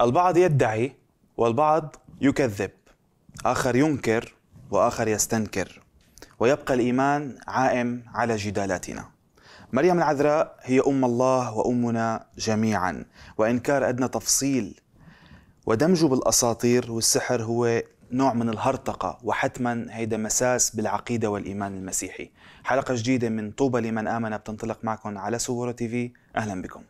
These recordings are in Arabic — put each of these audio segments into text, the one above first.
البعض يدعي والبعض يكذب اخر ينكر واخر يستنكر ويبقى الايمان عائم على جدالاتنا مريم العذراء هي أم الله وأمنا جميعا وانكار أدنى تفصيل ودمجه بالأساطير والسحر هو نوع من الهرطقة وحتما هيدا مساس بالعقيدة والإيمان المسيحي حلقة جديدة من طوبى لمن آمن بتنطلق معكم على سورة تيفي أهلا بكم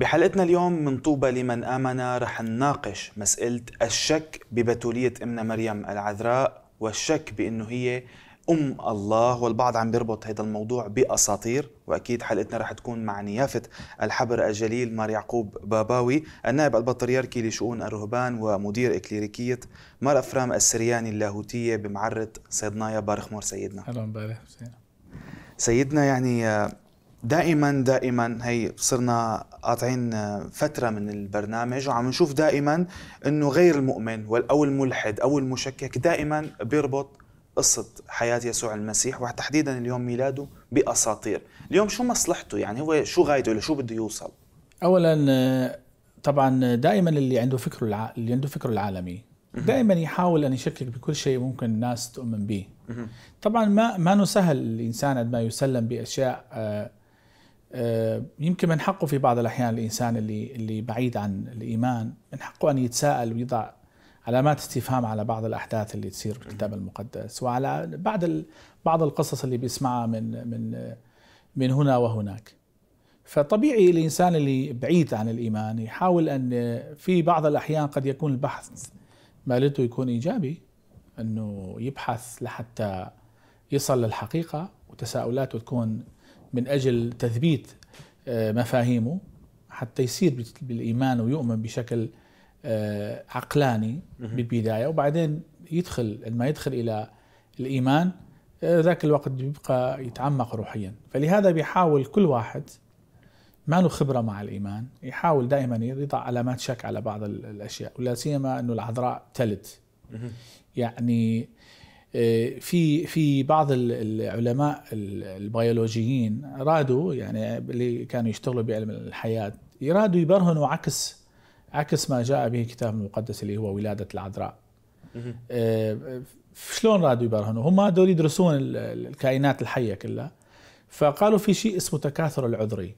بحلقتنا اليوم من طوبى لمن آمن رح نناقش مسألة الشك ببتولية أمنا مريم العذراء والشك بأنه هي أم الله والبعض عم بيربط هذا الموضوع بأساطير وأكيد حلقتنا رح تكون مع نيافة الحبر الجليل مار يعقوب باباوي النائب البطريركي لشؤون الرهبان ومدير إكليريكية مار أفرام السرياني اللاهوتية بمعرة صيدنايا مور سيدنا أهلا بارخ سيدنا يعني آه، دائما دائما هي صرنا قاطعين فتره من البرنامج وعم نشوف دائما انه غير المؤمن او الملحد او المشكك دائما بيربط قصة حياة يسوع المسيح وتحديدا اليوم ميلاده بأساطير اليوم شو مصلحته يعني هو شو غايته لشو بده يوصل أولا طبعا دائما اللي عنده فكره الع... اللي عنده فكره العالمي دائما يحاول ان يشكك بكل شيء ممكن الناس تؤمن به طبعا ما ما سهل الانسان عندما يسلم باشياء آه، آه، يمكن من حقه في بعض الأحيان الإنسان اللي اللي بعيد عن الإيمان من حقه أن يتساءل ويضع علامات استفهام على بعض الأحداث اللي تصير في الكتاب المقدس وعلى بعض بعض القصص اللي بيسمعها من من من هنا وهناك فطبيعي الإنسان اللي بعيد عن الإيمان يحاول أن في بعض الأحيان قد يكون البحث مالته يكون إيجابي أنه يبحث لحتى يصل للحقيقة وتساؤلاته تكون من أجل تثبيت آه، مفاهيمه حتى يصير بالإيمان ويؤمن بشكل آه، عقلاني بالبداية وبعدين يدخل لما يدخل إلى الإيمان آه، ذاك الوقت بيبقى يتعمق روحيا فلهذا بيحاول كل واحد ما له خبرة مع الإيمان يحاول دائما يضع علامات شك على بعض الأشياء ولا سيما أنه العذراء تلت يعني آه، في في بعض العلماء البيولوجيين رادوا يعني اللي كانوا يشتغلوا بعلم الحياه يرادوا يبرهنوا عكس عكس ما جاء به الكتاب المقدس اللي هو ولاده العذراء آه، شلون رادوا يبرهنوا هم دول يدرسون الكائنات الحيه كلها فقالوا في شيء اسمه تكاثر العذري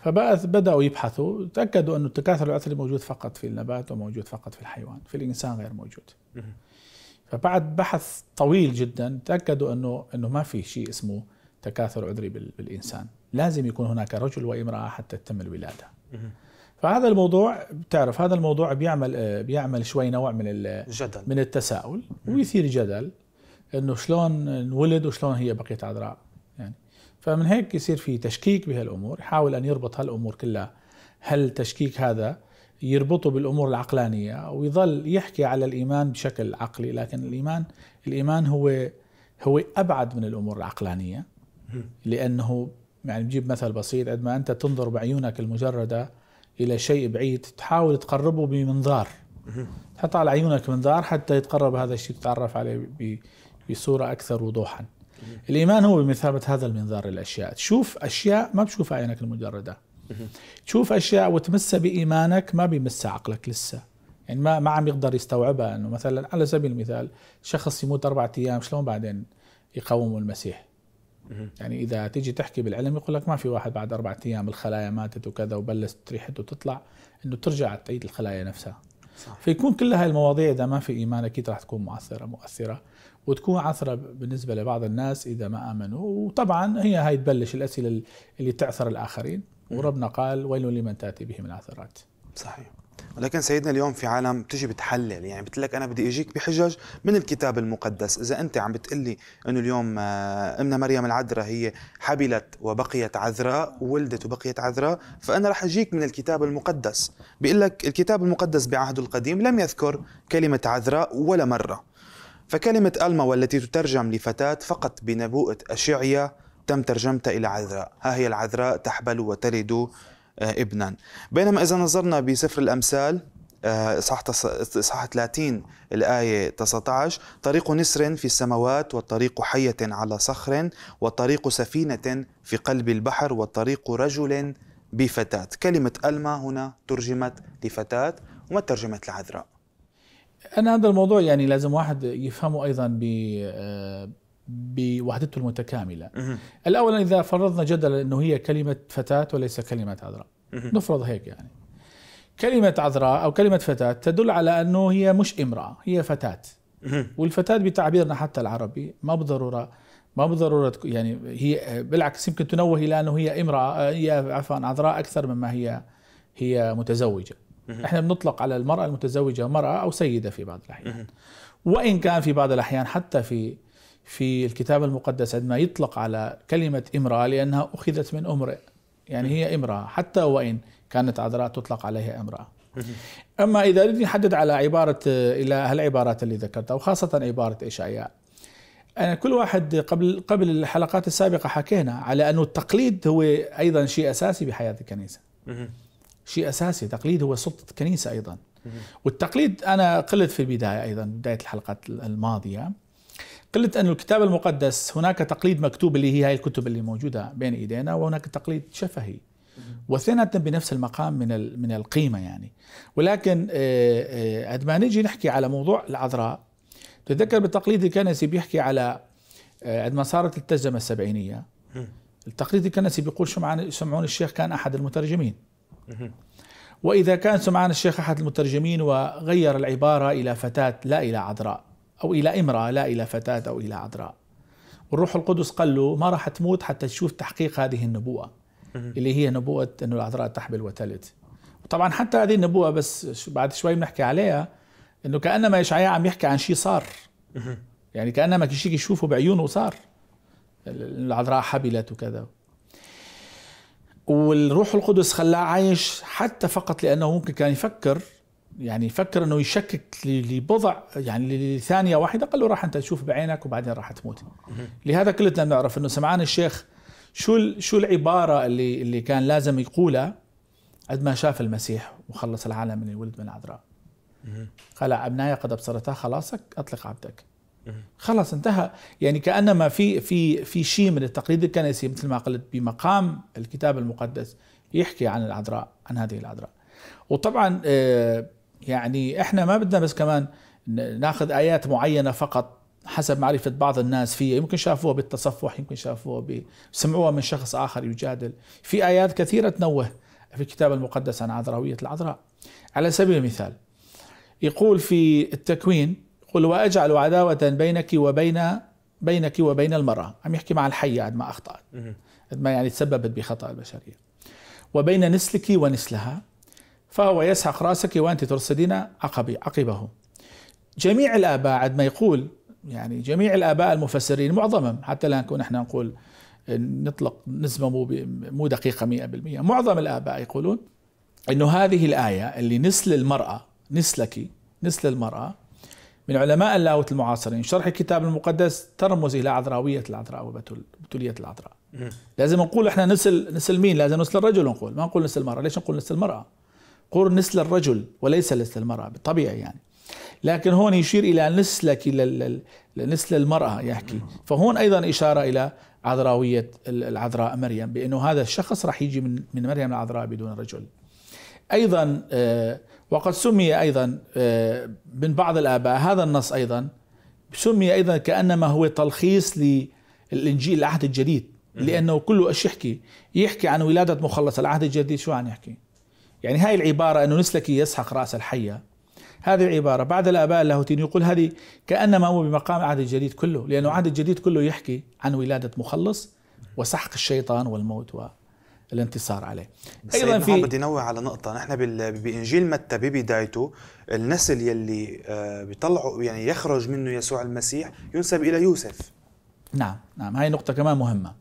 فبعث بداوا يبحثوا تاكدوا انه التكاثر العذري موجود فقط في النبات وموجود فقط في الحيوان في الانسان غير موجود فبعد بحث طويل جدا تاكدوا انه انه ما في شيء اسمه تكاثر عذري بالانسان لازم يكون هناك رجل وامراه حتى تتم الولاده فهذا الموضوع بتعرف هذا الموضوع بيعمل بيعمل شوي نوع من الجدل من التساؤل ويثير جدل انه شلون انولد وشلون هي بقيت عذراء يعني فمن هيك يصير في تشكيك بهالامور يحاول ان يربط هالامور كلها هل تشكيك هذا يربطه بالامور العقلانيه ويظل يحكي على الايمان بشكل عقلي لكن الايمان الايمان هو هو ابعد من الامور العقلانيه لانه يعني بجيب مثل بسيط قد ما انت تنظر بعيونك المجرده الى شيء بعيد تحاول تقربه بمنظار تحط على عيونك منظار حتى يتقرب هذا الشيء تتعرف عليه بصوره اكثر وضوحا الايمان هو بمثابه هذا المنظار للاشياء تشوف اشياء ما بتشوفها عينك المجرده تشوف اشياء وتمسها بايمانك ما بيمسها عقلك لسه يعني ما ما عم يقدر يستوعبها انه مثلا على سبيل المثال شخص يموت اربع ايام شلون بعدين يقوموا المسيح يعني اذا تيجي تحكي بالعلم يقول لك ما في واحد بعد اربع ايام الخلايا ماتت وكذا وبلشت ريحته تطلع انه ترجع تعيد الخلايا نفسها صح. فيكون كل هاي المواضيع اذا ما في ايمان اكيد راح تكون مؤثره مؤثره وتكون عثره بالنسبه لبعض الناس اذا ما امنوا وطبعا هي هاي تبلش الاسئله اللي تعثر الاخرين وربنا قال ويل لمن تاتي به من عثرات صحيح ولكن سيدنا اليوم في عالم بتجي بتحلل يعني بتقول لك انا بدي اجيك بحجج من الكتاب المقدس اذا انت عم بتقلي انه اليوم آه، امنا مريم العذراء هي حبلت وبقيت عذراء وولدت وبقيت عذراء فانا رح اجيك من الكتاب المقدس بيقول لك الكتاب المقدس بعهده القديم لم يذكر كلمه عذراء ولا مره فكلمه الما والتي تترجم لفتاه فقط بنبوءه اشعيا تم ترجمتها إلى عذراء ها هي العذراء تحبل وتلد آه، ابنا بينما إذا نظرنا بسفر الأمثال إصحاح إصحاح 30 الآية 19 طريق نسر في السماوات والطريق حية على صخر وطريق سفينة في قلب البحر وطريق رجل بفتاة كلمة ألما هنا ترجمت لفتاة وما ترجمت لعذراء أنا هذا الموضوع يعني لازم واحد يفهمه أيضا ب آه، بوحدته المتكاملة الأولا إذا فرضنا جدلا أنه هي كلمة فتاة وليس كلمة عذراء نفرض هيك يعني كلمة عذراء أو كلمة فتاة تدل على أنه هي مش امرأة هي فتاة والفتاة بتعبيرنا حتى العربي ما بضرورة ما بالضرورة يعني هي بالعكس يمكن تنوه إلى أنه هي امرأة هي عفوا عذراء أكثر مما هي هي متزوجة احنا بنطلق على المرأة المتزوجة مرأة أو سيدة في بعض الأحيان وإن كان في بعض الأحيان حتى في في الكتاب المقدس عندما يطلق على كلمة امرأة لأنها أخذت من امرئ يعني هي امرأة حتى وإن كانت عذراء تطلق عليها امرأة أما إذا أريد أحدد على عبارة إلى هالعبارات اللي ذكرتها وخاصة عبارة إشعياء أنا كل واحد قبل قبل الحلقات السابقة حكينا على أنه التقليد هو أيضا شيء أساسي بحياة الكنيسة شيء أساسي تقليد هو سلطة الكنيسة أيضا والتقليد أنا قلت في البداية أيضا بداية الحلقات الماضية قلت انه الكتاب المقدس هناك تقليد مكتوب اللي هي هاي الكتب اللي موجوده بين ايدينا وهناك تقليد شفهي واثنيناتهم بنفس المقام من من القيمه يعني ولكن قد آه، آه، ما نجي نحكي على موضوع العذراء تذكر بالتقليد الكنسي بيحكي على قد آه، ما صارت الترجمه السبعينيه التقليد الكنسي بيقول سمعان سمعون الشيخ كان احد المترجمين واذا كان سمعان الشيخ احد المترجمين وغير العباره الى فتاه لا الى عذراء أو إلى امرأة لا إلى فتاة أو إلى عذراء والروح القدس قال له ما راح تموت حتى تشوف تحقيق هذه النبوة اللي هي نبوة أنه العذراء تحبل وتلد وطبعا حتى هذه النبوة بس بعد شوي بنحكي عليها أنه كأنما إشعياء عم يحكي عن شيء صار يعني كأنما شيء يشوفه بعيونه صار العذراء حبلت وكذا والروح القدس خلاه عايش حتى فقط لأنه ممكن كان يفكر يعني يفكر انه يشكك لبضع يعني لثانيه واحده قال له راح انت تشوف بعينك وبعدين راح تموت لهذا كلنا بنعرف انه سمعان الشيخ شو شو العباره اللي اللي كان لازم يقولها قد ما شاف المسيح وخلص العالم من الولد من العذراء قال ابنائي قد ابصرتا خلاصك اطلق عبدك خلاص انتهى يعني كانما في في في شيء من التقليد الكنسي مثل ما قلت بمقام الكتاب المقدس يحكي عن العذراء عن هذه العذراء وطبعا آه، يعني احنا ما بدنا بس كمان ناخذ ايات معينه فقط حسب معرفه بعض الناس فيها يمكن شافوها بالتصفح يمكن شافوها سمعوها من شخص اخر يجادل في ايات كثيره تنوه في الكتاب المقدس عن عذراويه العذراء على سبيل المثال يقول في التكوين قل واجعل عداوه بينك وبين بينك وبين المراه عم يحكي مع الحيه قد ما اخطات قد ما يعني تسببت بخطا البشريه وبين نسلك ونسلها فهو يسحق راسك وأنت ترصدين عقبي عقبه جميع الآباء ما يقول يعني جميع الآباء المفسرين معظمهم حتى لا نكون احنا نقول نطلق نسبة مو مو دقيقة 100% معظم الآباء يقولون أنه هذه الآية اللي نسل المرأة نسلك نسل المرأة من علماء اللاوت المعاصرين شرح الكتاب المقدس ترمز إلى عذراوية العذراء وبتولية العذراء لازم نقول احنا نسل نسل مين لازم نسل الرجل نقول ما نقول نسل المرأة ليش نقول نسل المرأة قر نسل الرجل وليس نسل المرأة طبيعي يعني لكن هون يشير إلى نسلك نسل المرأة يحكي فهون أيضا إشارة إلى عذراوية العذراء مريم بأنه هذا الشخص رح يجي من من مريم العذراء بدون رجل أيضا آه، وقد سمي أيضا آه، من بعض الآباء هذا النص أيضا سمي أيضا كأنما هو تلخيص للإنجيل العهد الجديد لأنه كله أشي يحكي يحكي عن ولادة مخلص العهد الجديد شو عم يحكي يعني هاي العبارة أنه نسلكي يسحق رأس الحية هذه العبارة بعد الآباء اللاهوتين يقول هذه كأنما هو بمقام عهد الجديد كله لأنه عهد الجديد كله يحكي عن ولادة مخلص وسحق الشيطان والموت والانتصار عليه ايضا في بدي نوه على نقطه نحن بانجيل متى ببدايته النسل يلي آه، بيطلعوا يعني يخرج منه يسوع المسيح ينسب الى يوسف نعم نعم هاي نقطه كمان مهمه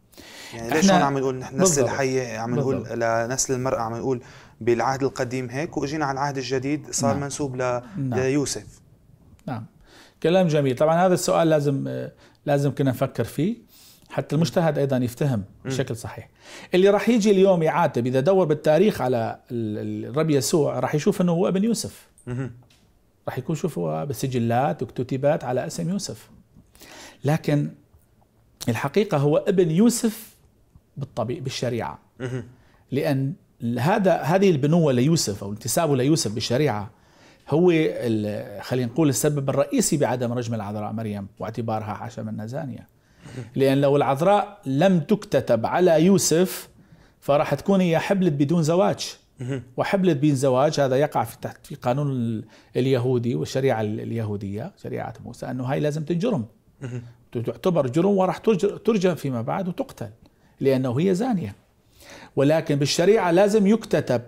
يعني ليش هون عم نقول نحن نسل حيه عم نقول لنسل المراه عم نقول بالعهد القديم هيك واجينا على العهد الجديد صار نعم. منسوب ل... نعم. ليوسف نعم كلام جميل طبعا هذا السؤال لازم لازم كنا نفكر فيه حتى المجتهد ايضا يفتهم بشكل صحيح اللي راح يجي اليوم يعاتب اذا دور بالتاريخ على الرب يسوع راح يشوف انه هو ابن يوسف راح يكون شوف بسجلات وكتبات على اسم يوسف لكن الحقيقه هو ابن يوسف بالطبيعة بالشريعه لان هذا هذه البنوه ليوسف او انتسابه ليوسف بالشريعه هو خلينا نقول السبب الرئيسي بعدم رجم العذراء مريم واعتبارها حشم زانيه لان لو العذراء لم تكتتب على يوسف فراح تكون هي حبلت بدون زواج وحبلت بين زواج هذا يقع في تحت في قانون اليهودي والشريعه اليهوديه شريعه موسى انه هاي لازم تنجرم تعتبر جرم وراح ترجم فيما بعد وتقتل لانه هي زانيه ولكن بالشريعة لازم يكتتب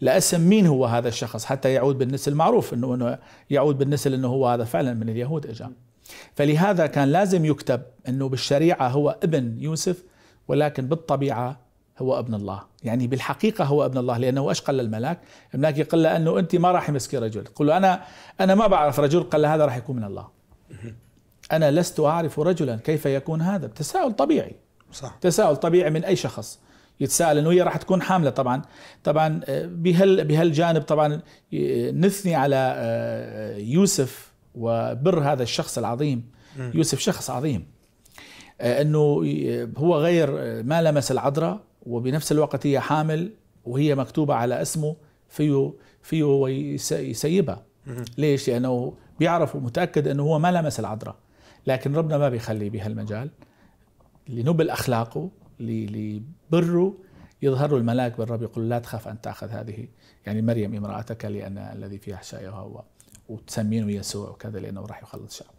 لاسم مين هو هذا الشخص حتى يعود بالنسل معروف انه انه يعود بالنسل انه هو هذا فعلا من اليهود اجا فلهذا كان لازم يكتب انه بالشريعه هو ابن يوسف ولكن بالطبيعه هو ابن الله يعني بالحقيقه هو ابن الله لانه ايش قال للملاك الملاك يقول له انه انت ما راح يمسكي رجل قل له انا انا ما بعرف رجل قال هذا راح يكون من الله انا لست اعرف رجلا كيف يكون هذا تساؤل طبيعي صح تساؤل طبيعي من اي شخص يتساءل انه هي راح تكون حامله طبعا طبعا آه، بهال بهالجانب طبعا نثني على آه، يوسف وبر هذا الشخص العظيم يوسف شخص عظيم آه، انه هو غير ما لمس العذراء وبنفس الوقت هي حامل وهي مكتوبه على اسمه فيه فيه هو يسيبها ليش؟ لانه يعني بيعرف ومتاكد انه هو ما لمس العذراء لكن ربنا ما بيخلي بهالمجال لنبل اخلاقه لبره يظهر الملاك بالرب يقول لا تخاف أن تأخذ هذه يعني مريم امرأتك لأن الذي فيها احشائها هو وتسمينه يسوع وكذا لأنه راح يخلص شعبه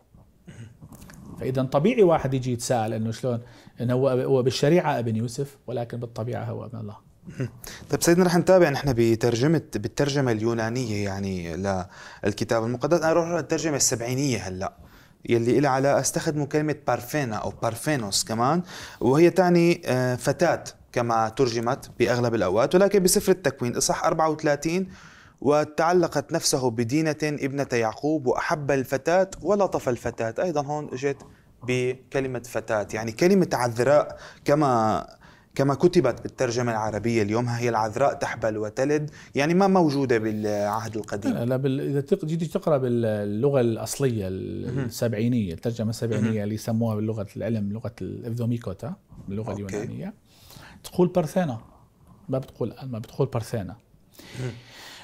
فإذا طبيعي واحد يجي يتساءل أنه شلون أنه هو هو بالشريعة ابن يوسف ولكن بالطبيعة هو ابن الله طيب سيدنا رح نتابع نحن بترجمة بالترجمة اليونانية يعني للكتاب المقدس أنا أروح للترجمة السبعينية هلأ يلي لها علاقه استخدموا كلمه بارفينا او بارفينوس كمان وهي تعني آه، فتاه كما ترجمت باغلب الاوقات ولكن بسفر التكوين اصح 34 وتعلقت نفسه بدينة ابنة يعقوب وأحب الفتاة ولطف الفتاة أيضا هون اجت بكلمة فتاة يعني كلمة عذراء كما كما كتبت بالترجمة العربية اليوم هي العذراء تحبل وتلد يعني ما موجودة بالعهد القديم لا بال... إذا تق... جيتي تقرأ باللغة الأصلية السبعينية الترجمة السبعينية اللي يسموها باللغة العلم لغة الإفدوميكوتا باللغة أوكي. اليونانية تقول برثانا ما بتقول ما بتقول برثانا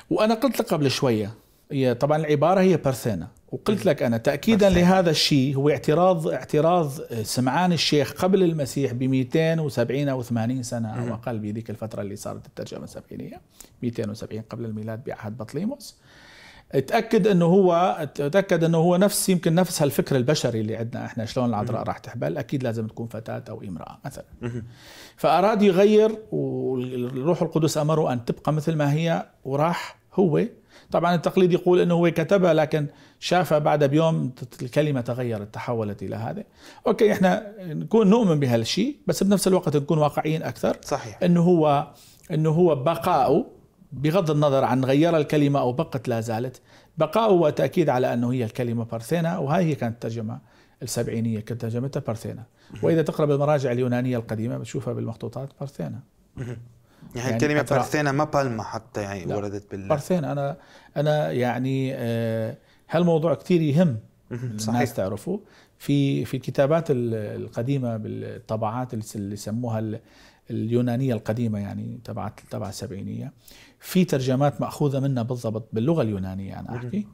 وأنا قلت لك قبل شوية هي طبعا العبارة هي برثانا وقلت لك انا تاكيدا لهذا الشيء هو اعتراض اعتراض آه، سمعان الشيخ قبل المسيح ب 270 او 80 سنه او اقل بذيك الفتره اللي صارت الترجمه السبعينيه 270 قبل الميلاد بعهد بطليموس تاكد انه هو تاكد انه هو نفس يمكن نفس هالفكر البشري اللي عندنا احنا شلون العذراء راح تحبل اكيد لازم تكون فتاه او امراه مثلا فاراد يغير والروح القدس امره ان تبقى مثل ما هي وراح هو طبعا التقليد يقول أنه هو كتبها لكن شافها بعد بيوم الكلمة تغيرت تحولت إلى هذا أوكي إحنا نكون نؤمن بهالشيء بس بنفس الوقت نكون واقعيين أكثر صحيح أنه هو أنه هو بقاؤه بغض النظر عن غير الكلمة أو بقت لا زالت بقاؤه وتأكيد على أنه هي الكلمة بارثينا وهذه هي كانت الترجمة السبعينية كانت ترجمتها بارثينا وإذا تقرأ بالمراجع اليونانية القديمة بتشوفها بالمخطوطات بارثينا يعني, يعني كلمة بارثينا ما بالما حتى يعني لا. وردت بال بارثينا أنا أنا يعني آه، هالموضوع كثير يهم صحيح. الناس تعرفه في في الكتابات القديمة بالطبعات اللي سموها اليونانية القديمة يعني تبعت تبع السبعينية في ترجمات مأخوذة منها بالضبط باللغة اليونانية أنا أحكي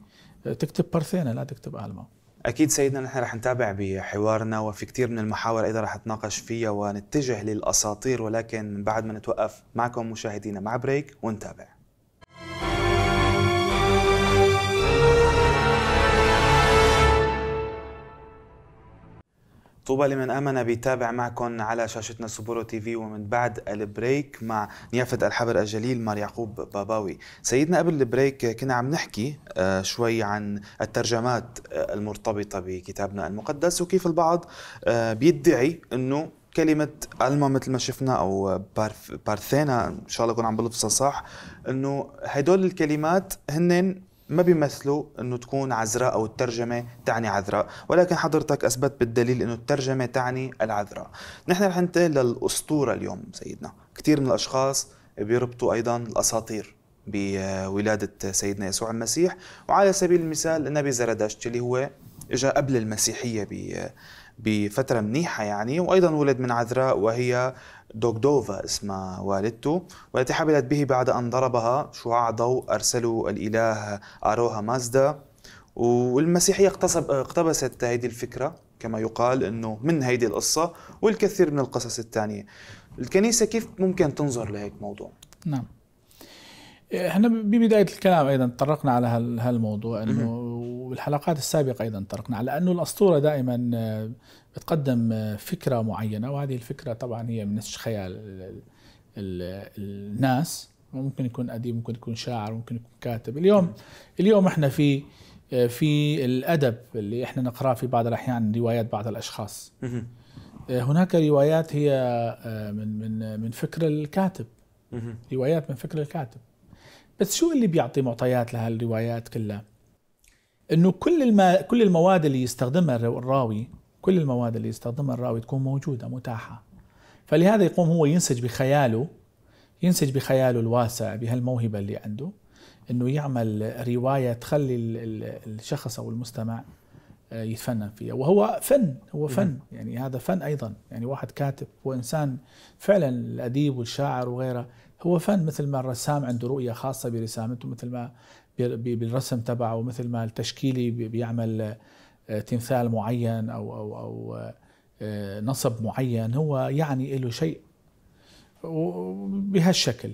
آه، تكتب بارثينا لا تكتب ألما اكيد سيدنا نحن رح نتابع بحوارنا وفي كثير من المحاور ايضا رح نتناقش فيها ونتجه للاساطير ولكن بعد ما نتوقف معكم مشاهدينا مع بريك ونتابع طوبى لمن امن بيتابع معكم على شاشتنا سبورو تي في ومن بعد البريك مع نيافه الحبر الجليل مار يعقوب باباوي سيدنا قبل البريك كنا عم نحكي آه، شوي عن الترجمات آه، المرتبطه بكتابنا المقدس وكيف البعض آه، بيدعي انه كلمة ألما مثل ما شفنا أو بارثينا إن شاء الله أكون عم بلفظها صح إنه هدول الكلمات هن ما بيمثلوا انه تكون عذراء او الترجمه تعني عذراء ولكن حضرتك اثبت بالدليل انه الترجمه تعني العذراء نحن رح ننتقل للاسطوره اليوم سيدنا كثير من الاشخاص بيربطوا ايضا الاساطير بولادة سيدنا يسوع المسيح وعلى سبيل المثال النبي زردشت اللي هو اجى قبل المسيحية بفترة منيحة يعني وأيضا ولد من عذراء وهي دوغدوفا اسم والدته والتي حبلت به بعد أن ضربها شعاع ضوء أرسله الإله أروها مازدا والمسيحية اقتبست هذه الفكرة كما يقال أنه من هذه القصة والكثير من القصص الثانية الكنيسة كيف ممكن تنظر لهيك موضوع؟ نعم احنا ببدايه الكلام ايضا تطرقنا على هالموضوع انه والحلقات السابقه ايضا تطرقنا على انه الاسطوره دائما بتقدم آه، فكره معينه وهذه الفكره طبعا هي من خيال الناس ممكن يكون اديب ممكن يكون شاعر ممكن يكون كاتب اليوم اليوم احنا في آه، في الادب اللي احنا نقراه في بعض الاحيان روايات بعض الاشخاص آه، هناك روايات هي من من من فكر الكاتب روايات من فكر الكاتب بس شو اللي بيعطي معطيات لهالروايات كلها انه كل كل المواد اللي يستخدمها الراوي كل المواد اللي يستخدمها الراوي تكون موجوده متاحه فلهذا يقوم هو ينسج بخياله ينسج بخياله الواسع بهالموهبه اللي عنده انه يعمل روايه تخلي الشخص او المستمع آه، يتفنن فيها وهو فن هو فن يعني هذا فن ايضا يعني واحد كاتب هو انسان فعلا الاديب والشاعر وغيره هو فن مثل ما الرسام عنده رؤيه خاصه برسامته مثل ما بالرسم تبعه مثل ما التشكيلي بيعمل آه، تمثال معين او او او آه، نصب معين هو يعني له شيء بهالشكل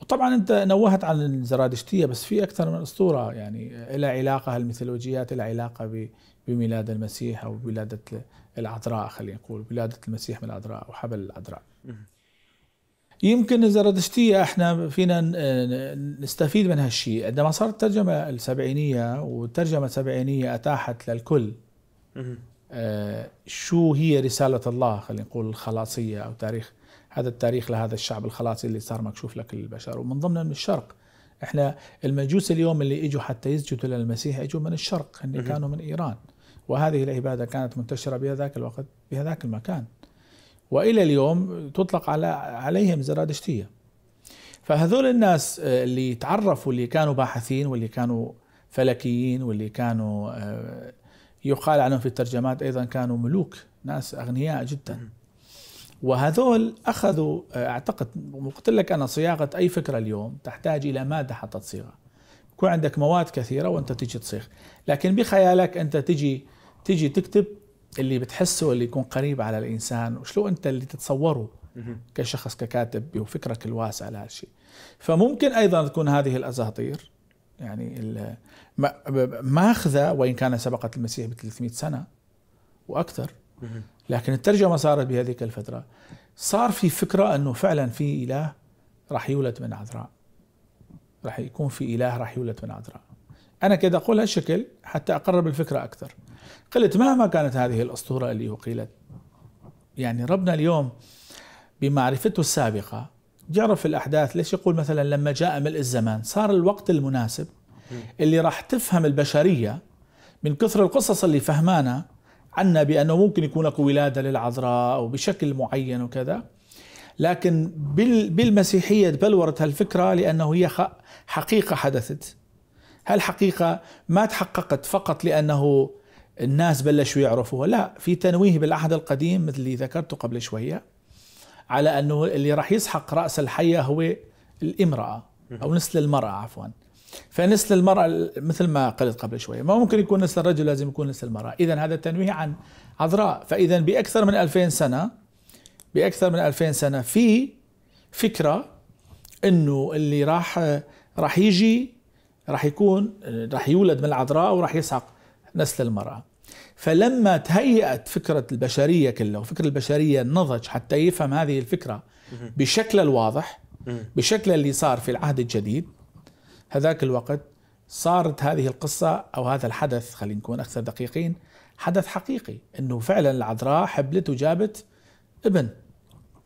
وطبعا انت نوهت عن الزرادشتيه بس في اكثر من اسطوره يعني لها علاقه هالميثولوجيات لها علاقه بميلاد المسيح او بولاده العذراء خلينا نقول ولاده المسيح من العذراء وحبل العذراء يمكن الزردشتية احنا فينا نستفيد من هالشيء عندما صارت الترجمة السبعينية والترجمة السبعينية أتاحت للكل آه شو هي رسالة الله خلينا نقول الخلاصية أو تاريخ هذا التاريخ لهذا الشعب الخلاصي اللي صار مكشوف لكل البشر ومن ضمن من الشرق احنا المجوس اليوم اللي اجوا حتى يسجدوا للمسيح اجوا من الشرق هن كانوا من ايران وهذه العباده كانت منتشره بهذاك الوقت بهذاك المكان والى اليوم تطلق على عليهم زرادشتيه فهذول الناس آه، اللي تعرفوا اللي كانوا باحثين واللي كانوا فلكيين واللي كانوا آه، يقال عنهم في الترجمات ايضا كانوا ملوك ناس اغنياء جدا وهذول اخذوا آه، اعتقد قلت لك انا صياغه اي فكره اليوم تحتاج الى ماده حتى تصيغها يكون عندك مواد كثيره وانت تجي تصيغ لكن بخيالك انت تجي تجي تكتب اللي بتحسه اللي يكون قريب على الانسان وشلو انت اللي تتصوره كشخص ككاتب بفكرك الواسع لهالشيء فممكن ايضا تكون هذه الاساطير يعني ماخذه وان كان سبقت المسيح ب 300 سنه واكثر لكن الترجمه صارت بهذيك الفتره صار في فكره انه فعلا في اله راح يولد من عذراء راح يكون في اله راح يولد من عذراء انا كده اقول هالشكل حتى اقرب الفكره اكثر قلت مهما كانت هذه الأسطورة اللي أقيلت يعني ربنا اليوم بمعرفته السابقة يعرف الأحداث ليش يقول مثلا لما جاء ملء الزمان صار الوقت المناسب اللي راح تفهم البشرية من كثر القصص اللي فهمانا عنا بأنه ممكن يكون أكو ولادة للعذراء أو بشكل معين وكذا لكن بالمسيحية بلورت هالفكرة لأنه هي حقيقة حدثت هالحقيقة ما تحققت فقط لأنه الناس بلشوا يعرفوها لا في تنويه بالعهد القديم مثل اللي ذكرته قبل شوية على أنه اللي راح يسحق رأس الحية هو الامرأة أو نسل المرأة عفوا فنسل المرأة مثل ما قلت قبل شوية ما ممكن يكون نسل الرجل لازم يكون نسل المرأة إذا هذا التنويه عن عذراء فإذا بأكثر من 2000 سنة بأكثر من 2000 سنة في فكرة أنه اللي راح راح يجي راح يكون راح يولد من العذراء وراح يسحق نسل المرأة فلما تهيأت فكرة البشرية كلها وفكر البشرية نضج حتى يفهم هذه الفكرة بشكل الواضح بشكل اللي صار في العهد الجديد هذاك الوقت صارت هذه القصة أو هذا الحدث خلينا نكون أكثر دقيقين حدث حقيقي أنه فعلا العذراء حبلت وجابت ابن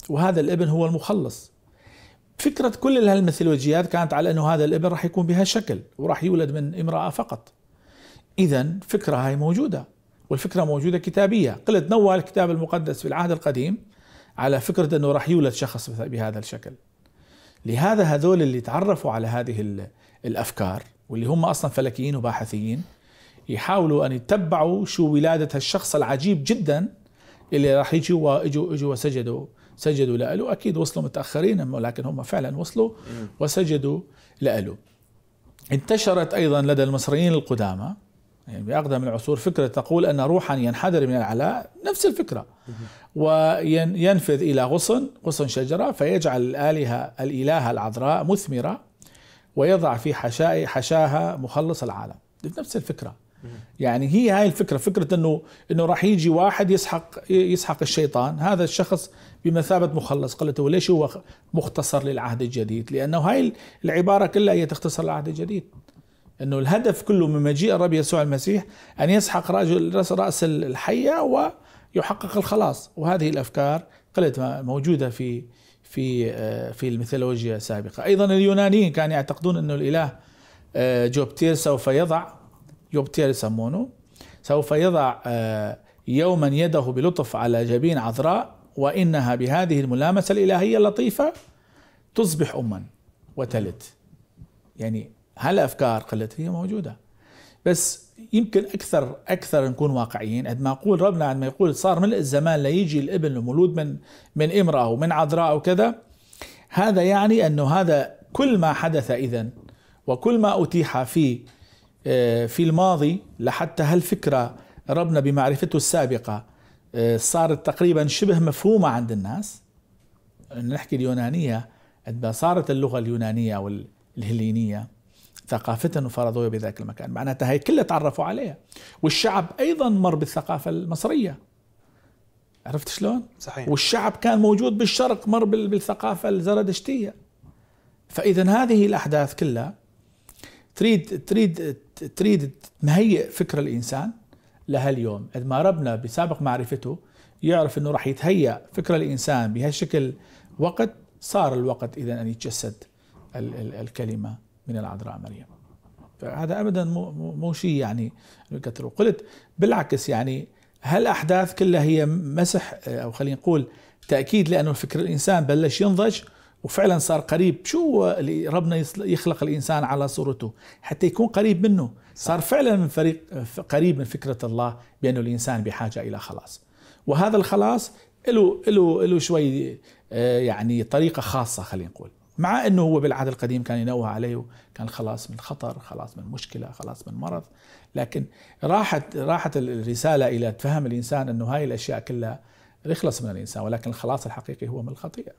وهذا الابن هو المخلص فكرة كل هالميثولوجيات كانت على أنه هذا الابن راح يكون بهالشكل وراح يولد من امرأة فقط إذا فكرة هاي موجودة والفكرة موجودة كتابية قلت نوى الكتاب المقدس في العهد القديم على فكرة أنه راح يولد شخص بهذا الشكل لهذا هذول اللي تعرفوا على هذه الأفكار واللي هم أصلا فلكيين وباحثيين يحاولوا أن يتبعوا شو ولادة هالشخص العجيب جدا اللي راح يجوا واجوا اجوا وسجدوا سجدوا لألو أكيد وصلوا متأخرين لكن هم فعلا وصلوا وسجدوا لألو انتشرت أيضا لدى المصريين القدامى يعني بأقدم العصور فكرة تقول أن روحا ينحدر من العلاء نفس الفكرة وينفذ إلى غصن غصن شجرة فيجعل الآلهة الإلهة العذراء مثمرة ويضع في حشاء حشاها مخلص العالم نفس الفكرة يعني هي هاي الفكرة فكرة أنه أنه راح يجي واحد يسحق يسحق الشيطان هذا الشخص بمثابة مخلص قلت ليش هو مختصر للعهد الجديد لأنه هاي العبارة كلها هي تختصر العهد الجديد انه الهدف كله من مجيء الرب يسوع المسيح ان يسحق رجل راس الحيه ويحقق الخلاص وهذه الافكار قلت موجوده في في آه، في الميثولوجيا السابقه ايضا اليونانيين كانوا يعتقدون انه الاله آه، جوبتير سوف يضع جوبتير يسمونه سوف يضع آه، يوما يده بلطف على جبين عذراء وانها بهذه الملامسه الالهيه اللطيفه تصبح اما وتلد يعني هالافكار قلت هي موجوده بس يمكن اكثر اكثر نكون واقعيين عندما اقول ربنا عندما يقول صار ملء الزمان ليجي الابن المولود من من امراه ومن عذراء وكذا هذا يعني انه هذا كل ما حدث اذا وكل ما اتيح في آه، في الماضي لحتى هالفكره ربنا بمعرفته السابقه آه، صارت تقريبا شبه مفهومه عند الناس نحكي اليونانيه عندما صارت اللغه اليونانيه والهلينيه ثقافتهم وفرضوها بذاك المكان معناتها هي كلها تعرفوا عليها والشعب أيضا مر بالثقافة المصرية عرفت شلون؟ صحيح والشعب كان موجود بالشرق مر بالثقافة الزردشتية فإذا هذه الأحداث كلها تريد تريد تريد تهيئ فكر الإنسان لهاليوم قد ما ربنا بسابق معرفته يعرف أنه راح يتهيأ فكر الإنسان بهالشكل وقت صار الوقت إذا أن يتجسد الكلمة من العذراء مريم فهذا ابدا مو شيء يعني كثر قلت بالعكس يعني هالاحداث كلها هي مسح او خلينا نقول تاكيد لانه فكر الانسان بلش ينضج وفعلا صار قريب شو اللي ربنا يخلق الانسان على صورته حتى يكون قريب منه صار فعلا من فريق قريب من فكره الله بانه الانسان بحاجه الى خلاص وهذا الخلاص له له له شوي آه، يعني طريقه خاصه خلينا نقول مع انه هو بالعهد القديم كان ينوه عليه كان خلاص من خطر خلاص من مشكله خلاص من مرض لكن راحت راحت الرساله الى فهم الانسان انه هاي الاشياء كلها يخلص من الانسان ولكن الخلاص الحقيقي هو من الخطيئه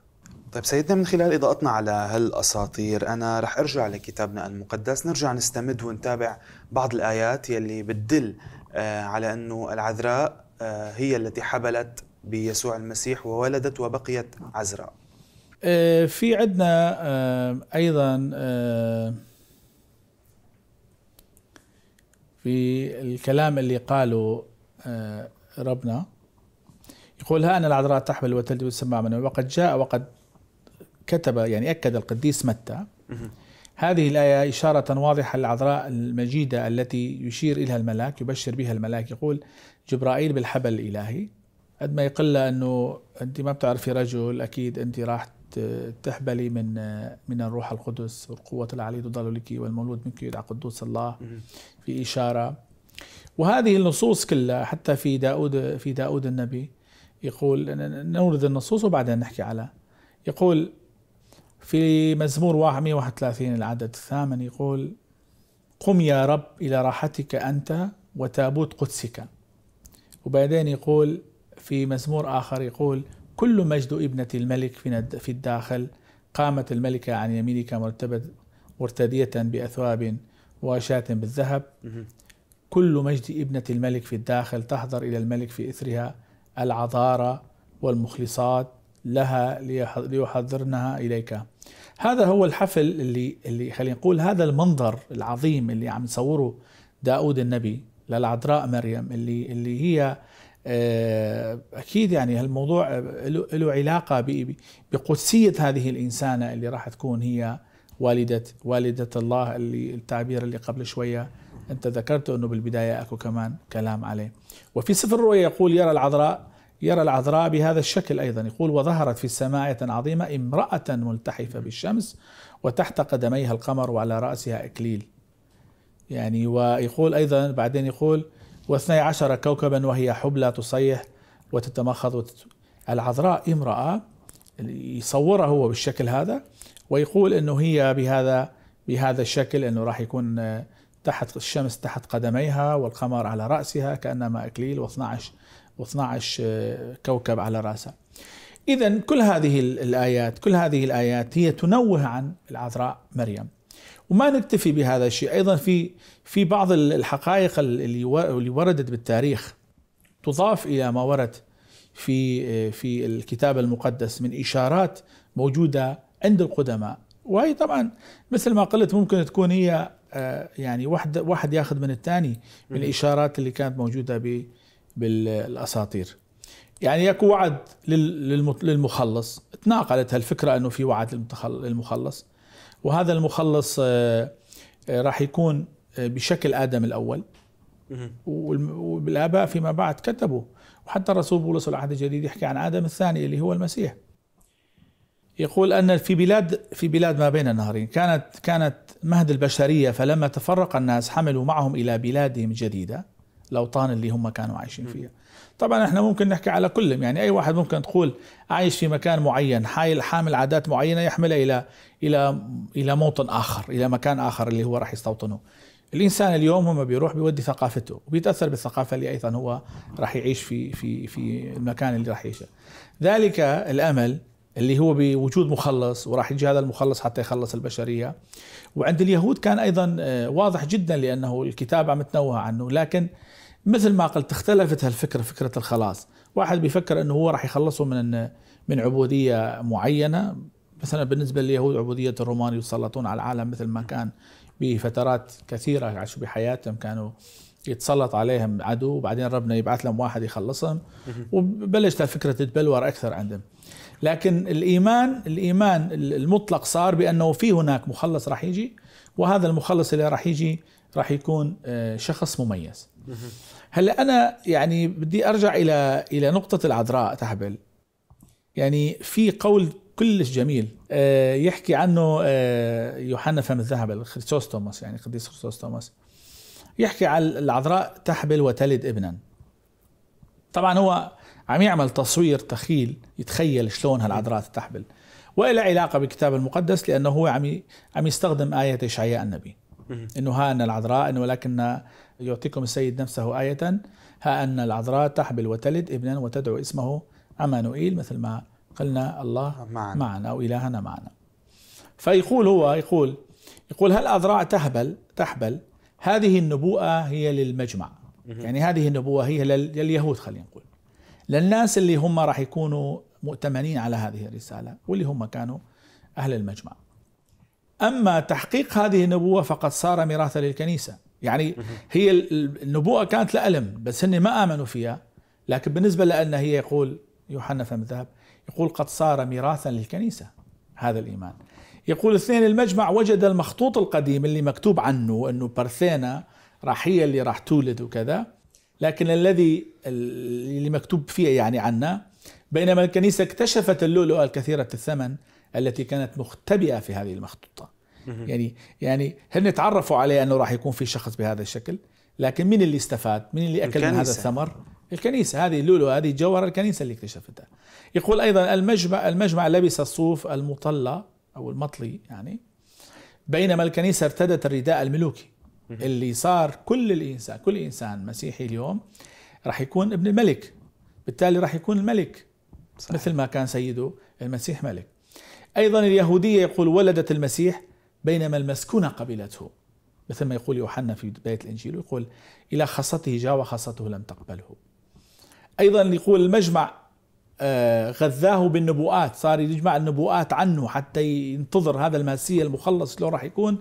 طيب سيدنا من خلال اضاءتنا على هالاساطير انا رح ارجع لكتابنا المقدس نرجع نستمد ونتابع بعض الايات يلي بتدل آه، على انه العذراء آه، هي التي حبلت بيسوع المسيح وولدت وبقيت عذراء آه، في عندنا آه، ايضا آه، في الكلام اللي قاله ربنا يقول ها أن العذراء تحمل وتلد السماء من وقد جاء وقد كتب يعني أكد القديس متى هذه الآية إشارة واضحة للعذراء المجيدة التي يشير إليها الملاك يبشر بها الملاك يقول جبرائيل بالحبل الإلهي قد ما يقل أنه أنت ما بتعرفي رجل أكيد أنت راح تحبلي من من الروح القدس والقوة العلي تضل لك والمولود منك يدعى قدوس الله في إشارة وهذه النصوص كلها حتى في داود في داود النبي يقول نورد النصوص وبعدين نحكي على يقول في مزمور 131 العدد الثامن يقول قم يا رب إلى راحتك أنت وتابوت قدسك وبعدين يقول في مزمور آخر يقول كل مجد ابنة الملك في الداخل قامت الملكة عن يمينك مرتبة مرتدية بأثواب وشاة بالذهب كل مجد ابنة الملك في الداخل تحضر إلى الملك في إثرها العذارى والمخلصات لها ليحضرنها إليك هذا هو الحفل اللي اللي خلينا نقول هذا المنظر العظيم اللي عم يصوره داود النبي للعذراء مريم اللي اللي هي آه، اكيد يعني هالموضوع له علاقه بقدسيه هذه الانسانه اللي راح تكون هي والده والده الله اللي التعبير اللي قبل شويه انت ذكرته انه بالبدايه اكو كمان كلام عليه وفي سفر الرؤيا يقول يرى العذراء يرى العذراء بهذا الشكل ايضا يقول وظهرت في السماء آية عظيمه امراه ملتحفه بالشمس وتحت قدميها القمر وعلى راسها اكليل يعني ويقول ايضا بعدين يقول واثني عشر كوكبا وهي حبلى تصيح وتتمخض وتت... العذراء امرأة يصورها هو بالشكل هذا ويقول انه هي بهذا بهذا الشكل انه راح يكون تحت الشمس تحت قدميها والقمر على رأسها كأنما أكليل و12 و12 آه، كوكب على رأسها إذا كل هذه الآيات كل هذه الآيات هي تنوه عن العذراء مريم وما نكتفي بهذا الشيء ايضا في في بعض الحقائق اللي وردت بالتاريخ تضاف الى ما ورد في في الكتاب المقدس من اشارات موجوده عند القدماء وهي طبعا مثل ما قلت ممكن تكون هي آه، يعني واحد واحد ياخذ من الثاني من الاشارات اللي كانت موجوده بالاساطير يعني يكو وعد للمخلص تناقلت هالفكره انه في وعد للمخلص وهذا المخلص آه، آه، راح يكون آه، بشكل ادم الاول والاباء فيما بعد كتبوا وحتى الرسول بولس العهد الجديد يحكي عن ادم الثاني اللي هو المسيح يقول ان في بلاد في بلاد ما بين النهرين كانت كانت مهد البشريه فلما تفرق الناس حملوا معهم الى بلادهم الجديده الاوطان اللي هم كانوا عايشين فيها طبعا احنا ممكن نحكي على كلهم يعني اي واحد ممكن تقول عايش في مكان معين حايل حامل عادات معينه يحملها الى الى الى موطن اخر الى مكان اخر اللي هو راح يستوطنه الانسان اليوم هو بيروح بيودي ثقافته وبيتاثر بالثقافه اللي ايضا هو راح يعيش في في في المكان اللي راح يعيشه ذلك الامل اللي هو بوجود مخلص وراح يجي هذا المخلص حتى يخلص البشريه وعند اليهود كان ايضا آه، واضح جدا لانه الكتاب عم تنوه عنه لكن مثل ما قلت اختلفت هالفكره فكره الخلاص واحد بيفكر انه هو راح يخلصه من من عبوديه معينه مثلا بالنسبه لليهود عبوديه الرومان يتسلطون على العالم مثل ما كان بفترات كثيره عاشوا بحياتهم كانوا يتسلط عليهم عدو وبعدين ربنا يبعث لهم واحد يخلصهم وبلشت الفكره تتبلور اكثر عندهم لكن الايمان الايمان المطلق صار بانه في هناك مخلص راح يجي وهذا المخلص اللي راح يجي راح يكون آه، شخص مميز هلا انا يعني بدي ارجع الى الى نقطه العذراء تحبل يعني في قول كلش جميل آه، يحكي عنه آه، يوحنا فم الذهب توماس يعني قديس توماس يحكي على العذراء تحبل وتلد ابنا طبعا هو عم يعمل تصوير تخيل يتخيل شلون هالعذراء تحبل وإلى علاقة بالكتاب المقدس لأنه هو عم عم يستخدم آية إشعياء النبي انه ها ان العذراء انه ولكن يعطيكم السيد نفسه آية ها ان العذراء تحبل وتلد ابنا وتدعو اسمه عمانوئيل مثل ما قلنا الله معنا, معنا او الهنا معنا فيقول هو يقول يقول هل العذراء تهبل تحبل هذه النبوءة هي للمجمع يعني هذه النبوة هي لليهود خلينا نقول للناس اللي هم راح يكونوا مؤتمنين على هذه الرسالة واللي هم كانوا أهل المجمع أما تحقيق هذه النبوة فقد صار ميراثا للكنيسة يعني هي النبوءة كانت لألم بس هن ما آمنوا فيها لكن بالنسبة لأن هي يقول يوحنا فم ذهب يقول قد صار ميراثا للكنيسة هذا الإيمان يقول اثنين المجمع وجد المخطوط القديم اللي مكتوب عنه أنه برثينا راح هي اللي راح تولد وكذا لكن الذي اللي مكتوب فيه يعني عنا بينما الكنيسة اكتشفت اللؤلؤة الكثيرة الثمن التي كانت مختبئة في هذه المخطوطة يعني يعني هن تعرفوا عليه أنه راح يكون في شخص بهذا الشكل لكن مين اللي استفاد مين اللي أكل الكنيسة. من هذا الثمر الكنيسة هذه اللؤلؤة هذه جوهر الكنيسة اللي اكتشفتها يقول أيضا المجمع, المجمع لبس الصوف المطلى أو المطلي يعني بينما الكنيسة ارتدت الرداء الملوكي اللي صار كل الإنسان كل إنسان مسيحي اليوم راح يكون ابن الملك بالتالي راح يكون الملك صحيح. مثل ما كان سيده المسيح ملك أيضا اليهودية يقول ولدت المسيح بينما المسكونة قبلته مثل ما يقول يوحنا في بداية الإنجيل يقول إلى خاصته جاء وخاصته لم تقبله أيضا يقول المجمع آه، غذاه بالنبوءات صار يجمع النبوءات عنه حتى ينتظر هذا المسيح المخلص لو راح يكون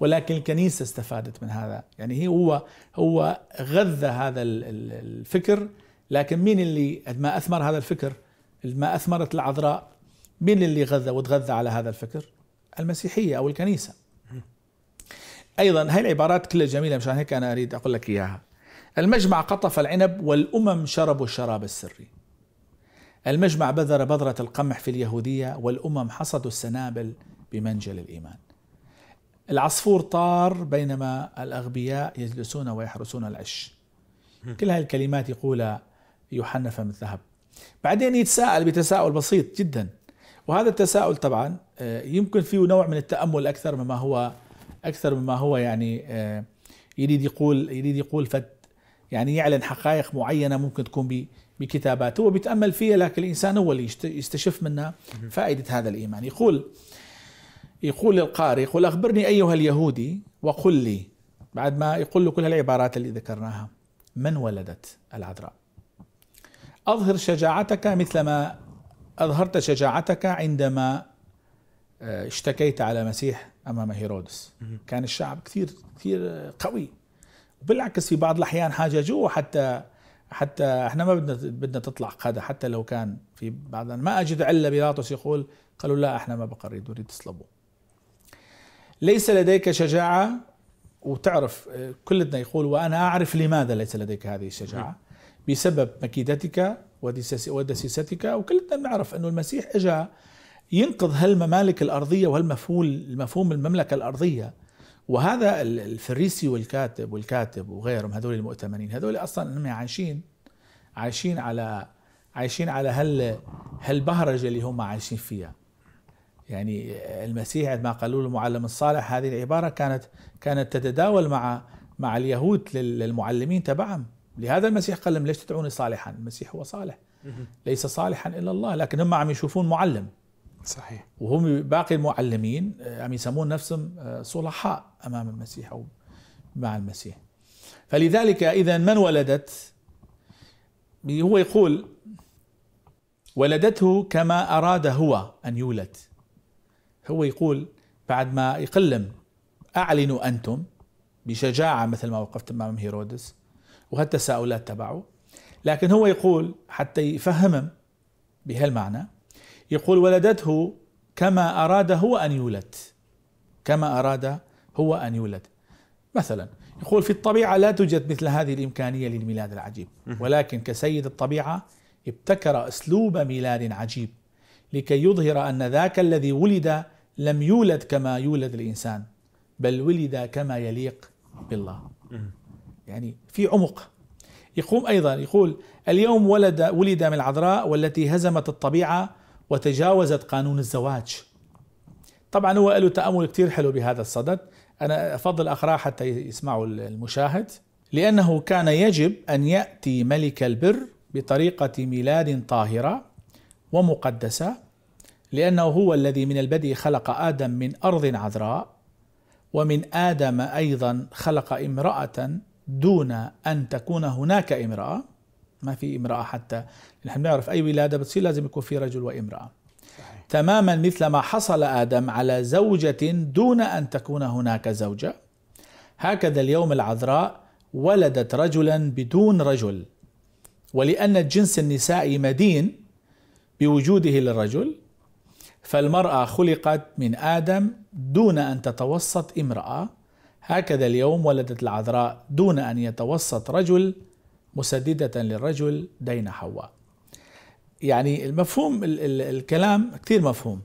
ولكن الكنيسة استفادت من هذا يعني هي هو هو غذى هذا الفكر لكن مين اللي ما أثمر هذا الفكر ما أثمرت العذراء مين اللي غذى وتغذى على هذا الفكر المسيحية أو الكنيسة أيضا هاي العبارات كلها جميلة مشان هيك أنا أريد أقول لك إياها المجمع قطف العنب والأمم شربوا الشراب السري المجمع بذر بذرة القمح في اليهودية والأمم حصدوا السنابل بمنجل الإيمان العصفور طار بينما الأغبياء يجلسون ويحرسون العش كل هاي الكلمات يقولها يوحنا فم الذهب بعدين يتساءل بتساؤل بسيط جدا وهذا التساؤل طبعا آه، يمكن فيه نوع من التامل اكثر مما هو اكثر مما هو يعني آه، يريد يقول يريد يقول فد يعني يعلن حقائق معينه ممكن تكون بكتاباته هو بيتامل فيها لكن الانسان هو اللي يستشف منها فائده هذا الايمان يقول يقول للقارئ يقول اخبرني ايها اليهودي وقل لي بعد ما يقول له كل هالعبارات اللي ذكرناها من ولدت العذراء أظهر شجاعتك مثلما أظهرت شجاعتك عندما آه، اشتكيت على مسيح أمام هيرودس كان الشعب كثير كثير قوي بالعكس في بعض الأحيان حاجة جوا حتى حتى احنا ما بدنا بدنا تطلع قادة حتى لو كان في بعض ما أجد علة بيلاطس يقول قالوا لا احنا ما بقى نريد تصلبوا ليس لديك شجاعة وتعرف آه، كلنا يقول وأنا أعرف لماذا ليس لديك هذه الشجاعة بسبب مكيدتك ودسيستك وكلنا بنعرف أنه المسيح إجا ينقذ هالممالك الأرضية وهالمفهول المفهوم المملكة الأرضية وهذا الفريسي والكاتب والكاتب وغيرهم هذول المؤتمنين هذول أصلا هم عايشين عايشين على عايشين على هال هالبهرجة اللي هم عايشين فيها يعني المسيح ما قالوا له المعلم الصالح هذه العبارة كانت كانت تتداول مع مع اليهود للمعلمين تبعهم لهذا المسيح قال لهم ليش تدعوني صالحا المسيح هو صالح ليس صالحا إلا الله لكن هم عم يشوفون معلم صحيح وهم باقي المعلمين آه، عم يسمون نفسهم آه، صلحاء أمام المسيح أو مع المسيح فلذلك إذا من ولدت هو يقول ولدته كما أراد هو أن يولد هو يقول بعد ما يقلم أعلنوا أنتم بشجاعة مثل ما وقفت أمام هيرودس وهالتساؤلات تبعه لكن هو يقول حتى يفهمهم بهالمعنى يقول ولدته كما أراد هو أن يولد كما أراد هو أن يولد مثلا يقول في الطبيعة لا توجد مثل هذه الإمكانية للميلاد العجيب ولكن كسيد الطبيعة ابتكر أسلوب ميلاد عجيب لكي يظهر أن ذاك الذي ولد لم يولد كما يولد الإنسان بل ولد كما يليق بالله يعني في عمق يقوم أيضا يقول اليوم ولد ولد من العذراء والتي هزمت الطبيعة وتجاوزت قانون الزواج طبعا هو له تأمل كثير حلو بهذا الصدد أنا أفضل اقراه حتى يسمعوا المشاهد لأنه كان يجب أن يأتي ملك البر بطريقة ميلاد طاهرة ومقدسة لأنه هو الذي من البدء خلق آدم من أرض عذراء ومن آدم أيضا خلق امرأة دون أن تكون هناك امرأة ما في امرأة حتى نحن نعرف أي ولادة بتصير لازم يكون في رجل وامرأة صحيح. تماما مثل ما حصل آدم على زوجة دون أن تكون هناك زوجة هكذا اليوم العذراء ولدت رجلا بدون رجل ولأن الجنس النسائي مدين بوجوده للرجل فالمرأة خلقت من آدم دون أن تتوسط امرأة هكذا اليوم ولدت العذراء دون أن يتوسط رجل مسددة للرجل دين حواء يعني المفهوم ال ال الكلام كثير مفهوم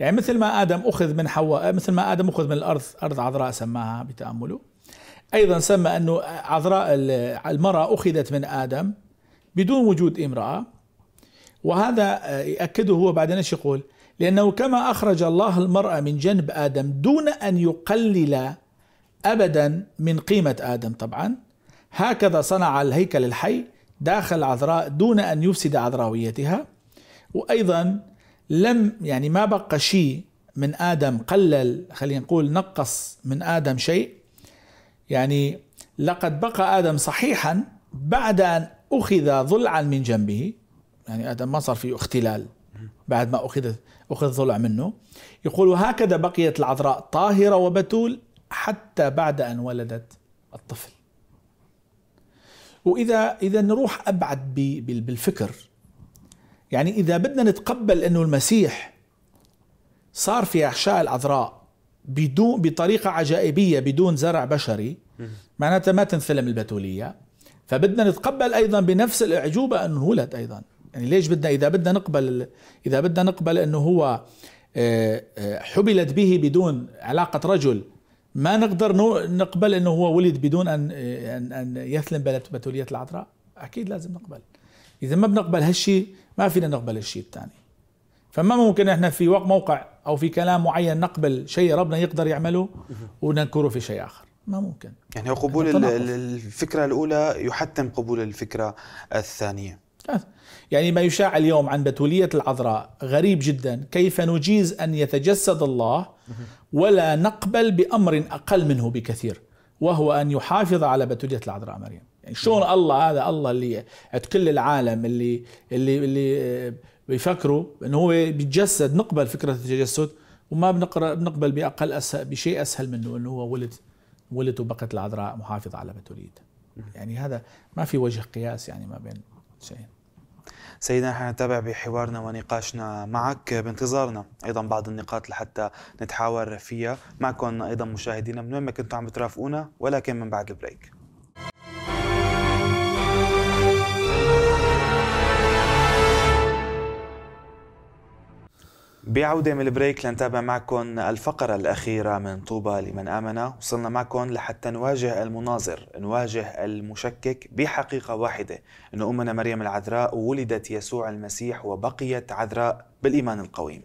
يعني مثل ما آدم أخذ من حواء آه، مثل ما آدم أخذ من الأرض أرض عذراء سماها بتأمله أيضا سمى أنه عذراء المرأة أخذت من آدم بدون وجود امرأة وهذا آه، يأكده هو بعدين ايش يقول؟ لأنه كما أخرج الله المرأة من جنب آدم دون أن يقلل أبدا من قيمة آدم طبعا هكذا صنع الهيكل الحي داخل عذراء دون أن يفسد عذراويتها وأيضا لم يعني ما بقى شيء من آدم قلل خلينا نقول نقص من آدم شيء يعني لقد بقى آدم صحيحا بعد أن أخذ ضلعا من جنبه يعني آدم ما صار فيه اختلال بعد ما أخذ أخذ ضلع منه يقول هكذا بقيت العذراء طاهرة وبتول حتى بعد أن ولدت الطفل وإذا إذا نروح أبعد بالفكر يعني إذا بدنا نتقبل أنه المسيح صار في أحشاء العذراء بدون بطريقة عجائبية بدون زرع بشري معناتها ما تنثلم البتولية فبدنا نتقبل أيضا بنفس الأعجوبة أنه ولد أيضا يعني ليش بدنا إذا بدنا نقبل إذا بدنا نقبل أنه هو آه، آه، حبلت به بدون علاقة رجل ما نقدر نقبل انه هو ولد بدون ان ان, أن يثلم بتوليه العذراء اكيد لازم نقبل اذا ما بنقبل هالشيء ما فينا نقبل الشيء الثاني فما ممكن احنا في موقع او في كلام معين نقبل شيء ربنا يقدر يعمله وننكره في شيء اخر ما ممكن يعني قبول الفكره الاولى يحتم قبول الفكره الثانيه أه. يعني ما يشاع اليوم عن بتولية العذراء غريب جدا كيف نجيز أن يتجسد الله ولا نقبل بأمر أقل منه بكثير وهو أن يحافظ على بتولية العذراء مريم يعني شلون الله هذا الله اللي عند كل العالم اللي اللي اللي بيفكروا انه هو بيتجسد نقبل فكره التجسد وما بنقرا بنقبل باقل أسهل بشيء اسهل منه انه هو ولد ولد وبقت العذراء محافظه على بتوليته يعني هذا ما في وجه قياس يعني ما بين شيئين سيدنا نحن نتابع بحوارنا ونقاشنا معك بانتظارنا ايضا بعض النقاط لحتى نتحاور فيها معكم ايضا مشاهدينا من وين ما كنتوا عم بترافقونا ولكن من بعد البريك بعودة من البريك لنتابع معكم الفقرة الأخيرة من طوبة لمن آمن وصلنا معكم لحتى نواجه المناظر نواجه المشكك بحقيقة واحدة أن أمنا مريم العذراء ولدت يسوع المسيح وبقيت عذراء بالإيمان القويم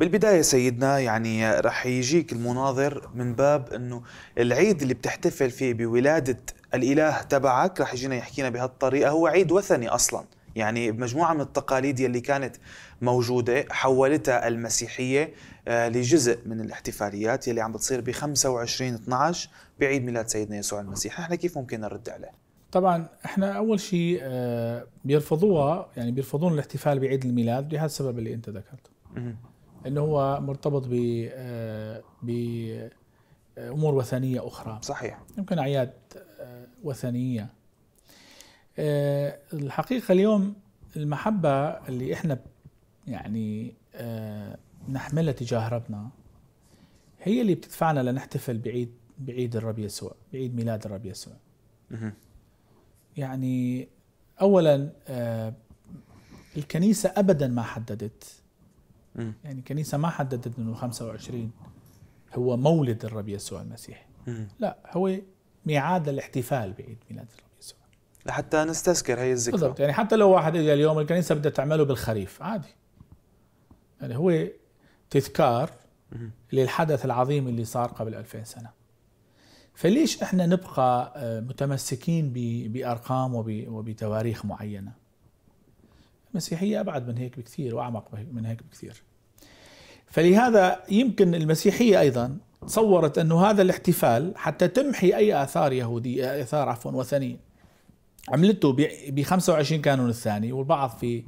بالبداية سيدنا يعني رح يجيك المناظر من باب انه العيد اللي بتحتفل فيه بولادة الاله تبعك رح يجينا يحكينا بهالطريقة هو عيد وثني اصلا يعني مجموعة من التقاليد يلي كانت موجودة حولتها المسيحية آه، لجزء من الاحتفاليات يلي عم بتصير ب 25 12 بعيد ميلاد سيدنا يسوع المسيح، احنا كيف ممكن نرد عليه؟ طبعا احنا اول شيء آه، بيرفضوها يعني بيرفضون الاحتفال بعيد الميلاد لهذا السبب اللي انت ذكرته. انه هو مرتبط ب آه، ب آه، امور وثنيه اخرى صحيح يمكن اعياد آه، وثنيه الحقيقه اليوم المحبه اللي احنا يعني نحملها تجاه ربنا هي اللي بتدفعنا لنحتفل بعيد بعيد الرب يسوع بعيد ميلاد الرب يسوع يعني اولا الكنيسه ابدا ما حددت م. يعني الكنيسه ما حددت انه 25 هو مولد الرب يسوع المسيح م. لا هو ميعاد للاحتفال بعيد ميلاد الرب يسوع لحتى نستذكر هي الذكرى بالضبط يعني حتى لو واحد اجى اليوم الكنيسه بدها تعمله بالخريف عادي يعني هو تذكار للحدث العظيم اللي صار قبل 2000 سنه فليش احنا نبقى آه، متمسكين بارقام وبتواريخ معينه المسيحية أبعد من هيك بكثير وأعمق من هيك بكثير فلهذا يمكن المسيحية أيضا تصورت أنه هذا الاحتفال حتى تمحي أي آثار يهودية آثار عفوا وثنية عملته ب 25 كانون الثاني والبعض في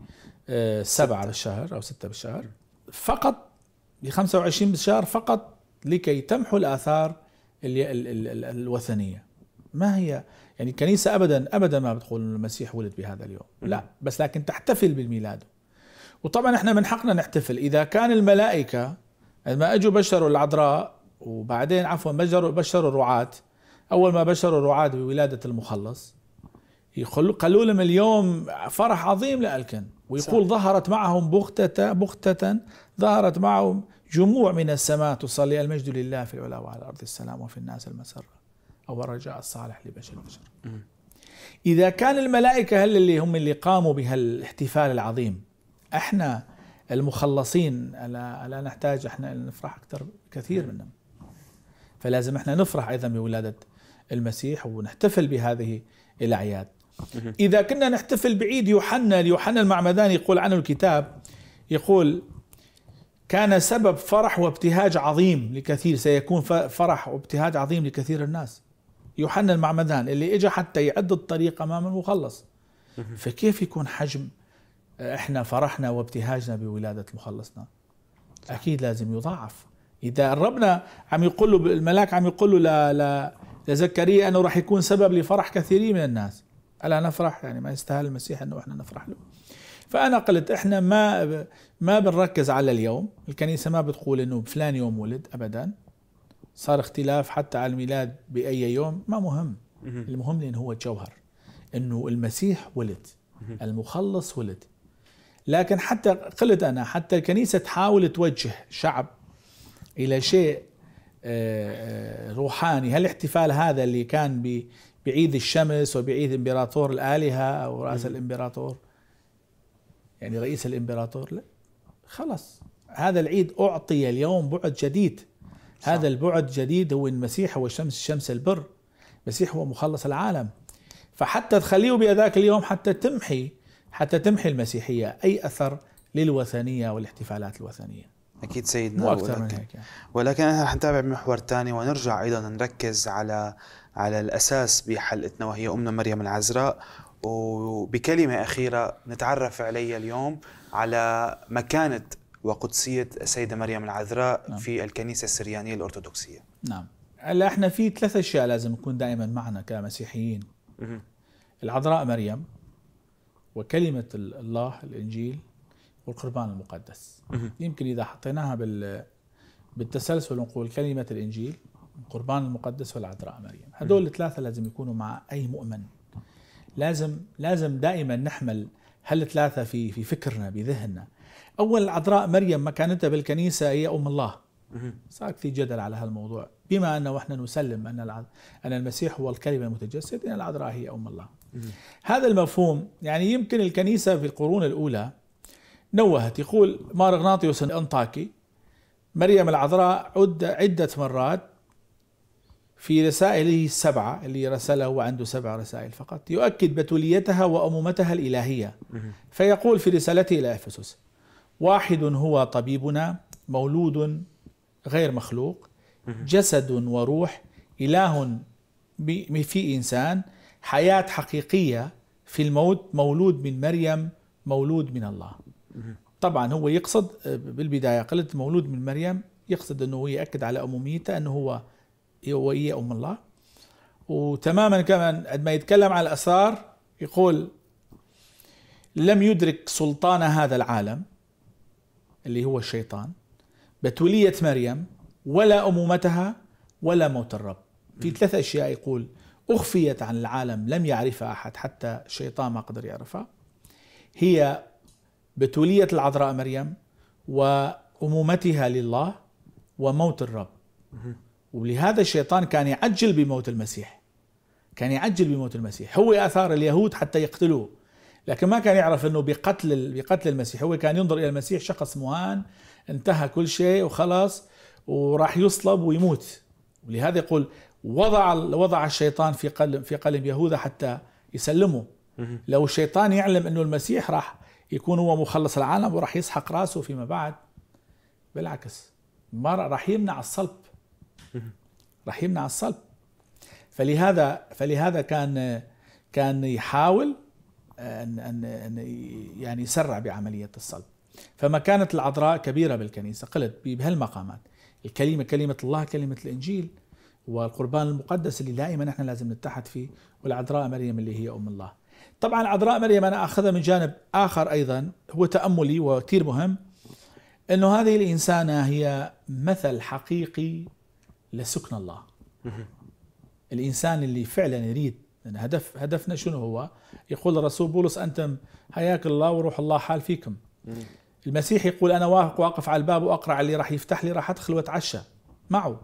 آه، سبعة بالشهر أو ستة بالشهر فقط ب 25 بالشهر فقط لكي تمحو الآثار الوثنية ما هي يعني الكنيسة أبدا أبدا ما بتقول المسيح ولد بهذا اليوم لا بس لكن تحتفل بالميلاد وطبعا احنا من حقنا نحتفل إذا كان الملائكة عندما يعني أجوا بشروا العذراء وبعدين عفوا بشروا بشروا الرعاة أول ما بشروا الرعاة بولادة المخلص قالوا لهم اليوم فرح عظيم لألكن ويقول صح. ظهرت معهم بغتة بغتة ظهرت معهم جموع من السماء تصلي المجد لله في العلا وعلى الأرض السلام وفي الناس المسرة أو الرجاء الصالح لبشر البشر إذا كان الملائكة هل اللي هم اللي قاموا بهالاحتفال العظيم احنا المخلصين ألا, ألا نحتاج احنا نفرح أكثر كثير منهم فلازم احنا نفرح أيضا بولادة المسيح ونحتفل بهذه الأعياد إذا كنا نحتفل بعيد يوحنا يوحنا المعمداني يقول عنه الكتاب يقول كان سبب فرح وابتهاج عظيم لكثير سيكون فرح وابتهاج عظيم لكثير الناس يوحنا المعمدان اللي اجى حتى يعد الطريق امام المخلص فكيف يكون حجم آه، احنا فرحنا وابتهاجنا بولاده مخلصنا اكيد لازم يضاعف اذا ربنا عم يقول له الملاك عم يقول له لا لا لزكريا انه راح يكون سبب لفرح كثيرين من الناس الا نفرح يعني ما يستاهل المسيح انه احنا نفرح له فانا قلت احنا ما ما بنركز على اليوم الكنيسه ما بتقول انه فلان يوم ولد ابدا صار اختلاف حتى على الميلاد بأي يوم ما مهم المهم لأنه هو جوهر أنه المسيح ولد المخلص ولد لكن حتى قلت أنا حتى الكنيسة تحاول توجه شعب إلى شيء آه، آه، روحاني هالاحتفال هذا اللي كان بعيد الشمس وبعيد امبراطور الآلهة أو رأس الامبراطور يعني رئيس الامبراطور لا خلص هذا العيد أعطي اليوم بعد جديد صح. هذا البعد جديد هو المسيح هو الشمس الشمس البر المسيح هو مخلص العالم فحتى تخليه بأذاك اليوم حتى تمحي حتى تمحي المسيحية أي أثر للوثنية والاحتفالات الوثنية أكيد سيدنا مو أكثر ولكن, من هيك يعني. ولكن احنا نتابع محور ثاني ونرجع أيضا نركز على على الأساس بحلقتنا وهي أمنا مريم العذراء وبكلمة أخيرة نتعرف عليها اليوم على مكانة وقدسية السيدة مريم العذراء نعم. في الكنيسة السريانية الأرثوذكسية نعم هلا احنا في ثلاث اشياء لازم نكون دائما معنا كمسيحيين مه. العذراء مريم وكلمة الله الإنجيل والقربان المقدس مه. يمكن إذا حطيناها بال بالتسلسل نقول كلمة الإنجيل القربان المقدس والعذراء مريم هدول الثلاثة لازم يكونوا مع أي مؤمن لازم لازم دائما نحمل هالثلاثة في في فكرنا بذهننا أول العذراء مريم مكانتها بالكنيسة هي أم الله صار كثير جدل على هالموضوع بما أنه إحنا نسلم أن أن المسيح هو الكلمة المتجسد أن العذراء هي أم الله هذا المفهوم يعني يمكن الكنيسة في القرون الأولى نوهت يقول مارغناطيوس الأنطاكي مريم العذراء عد عدة مرات في رسائله السبعة اللي رسله وعنده سبع رسائل فقط يؤكد بتوليتها وأمومتها الإلهية فيقول في رسالته إلى أفسس واحد هو طبيبنا مولود غير مخلوق جسد وروح إله في إنسان حياة حقيقية في الموت مولود من مريم مولود من الله طبعا هو يقصد آه، بالبداية قلت مولود من مريم يقصد أنه هو يأكد على أموميته أنه هو وهي أم الله وتماما كمان عندما يتكلم على الأسرار يقول لم يدرك سلطان هذا العالم اللي هو الشيطان بتولية مريم ولا أمومتها ولا موت الرب في ثلاث أشياء يقول أخفيت عن العالم لم يعرفها أحد حتى الشيطان ما قدر يعرفها هي بتولية العذراء مريم وأمومتها لله وموت الرب ولهذا الشيطان كان يعجل بموت المسيح كان يعجل بموت المسيح هو أثار اليهود حتى يقتلوه لكن ما كان يعرف انه بقتل بقتل المسيح هو كان ينظر الى المسيح شخص مهان انتهى كل شيء وخلص وراح يصلب ويموت ولهذا يقول وضع وضع الشيطان في قلب في قلب يهوذا حتى يسلمه لو الشيطان يعلم انه المسيح راح يكون هو مخلص العالم وراح يسحق راسه فيما بعد بالعكس ما راح يمنع الصلب راح يمنع الصلب فلهذا فلهذا كان كان يحاول أن أن أن يعني يسرع بعملية الصلب فمكانة العذراء كبيرة بالكنيسة قلت بهالمقامات الكلمة كلمة الله كلمة الإنجيل والقربان المقدس اللي دائما احنا لازم نتحد فيه والعذراء مريم اللي هي أم الله طبعا العذراء مريم أنا أخذها من جانب آخر أيضا هو تأملي وكثير مهم أنه هذه الإنسانة هي مثل حقيقي لسكن الله الإنسان اللي فعلا يريد لأن هدف هدفنا شنو هو؟ يقول الرسول بولس أنتم حياك الله وروح الله حال فيكم. المسيح يقول أنا واقف على الباب وأقرع اللي راح يفتح لي راح أدخل وأتعشى معه.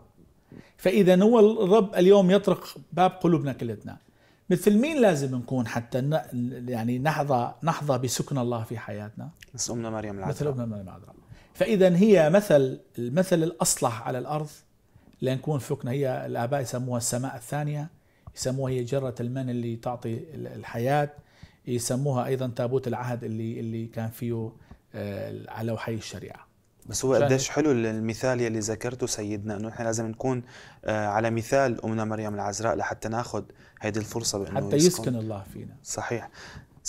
فإذا هو الرب اليوم يطرق باب قلوبنا كلتنا. مثل مين لازم نكون حتى يعني نحظى نحظى بسكن الله في حياتنا؟ مثل أمنا مريم العذراء. مثل أمنا مريم العذراء. فإذا هي مثل المثل الأصلح على الأرض لنكون فكنا هي الآباء يسموها السماء الثانية يسموها هي جرة المن اللي تعطي الحياة يسموها أيضا تابوت العهد اللي اللي كان فيه آه، على وحي الشريعة بس هو قديش حلو المثال يلي ذكرته سيدنا انه احنا لازم نكون آه، على مثال امنا مريم العذراء لحتى ناخذ هيدي الفرصه بانه حتى يسكن, يسكن الله فينا صحيح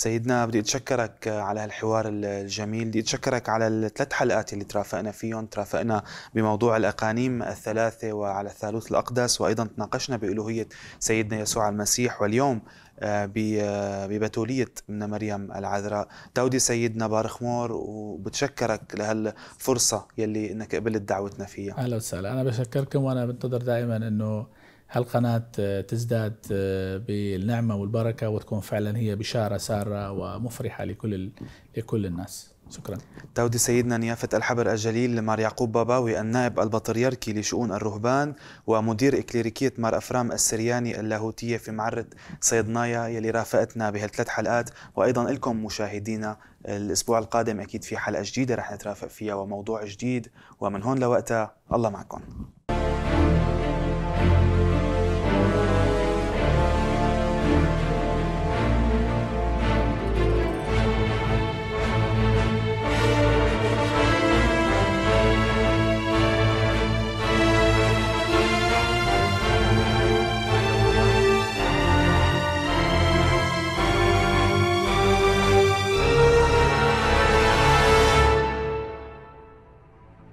سيدنا بدي اتشكرك آه، على هالحوار الجميل بدي اتشكرك على الثلاث حلقات اللي ترافقنا فيهم ترافقنا بموضوع الاقانيم الثلاثه وعلى الثالوث الاقدس وايضا تناقشنا بالوهيه سيدنا يسوع المسيح واليوم آه، آه، ببتولية من مريم العذراء تودي سيدنا مور وبتشكرك لهالفرصة يلي انك قبلت دعوتنا فيها اهلا وسهلا انا بشكركم وانا بنتظر دائما انه هالقناة آه، تزداد آه، بالنعمة والبركة وتكون فعلا هي بشارة سارة ومفرحة لكل لكل الناس شكرا تودي سيدنا نيافة الحبر الجليل مار يعقوب باباوي النائب البطريركي لشؤون الرهبان ومدير إكليريكية مار أفرام السرياني اللاهوتية في معرة صيدنايا يلي رافقتنا بهالثلاث حلقات وأيضا لكم مشاهدينا الأسبوع القادم أكيد في حلقة جديدة رح نترافق فيها وموضوع جديد ومن هون لوقتها الله معكم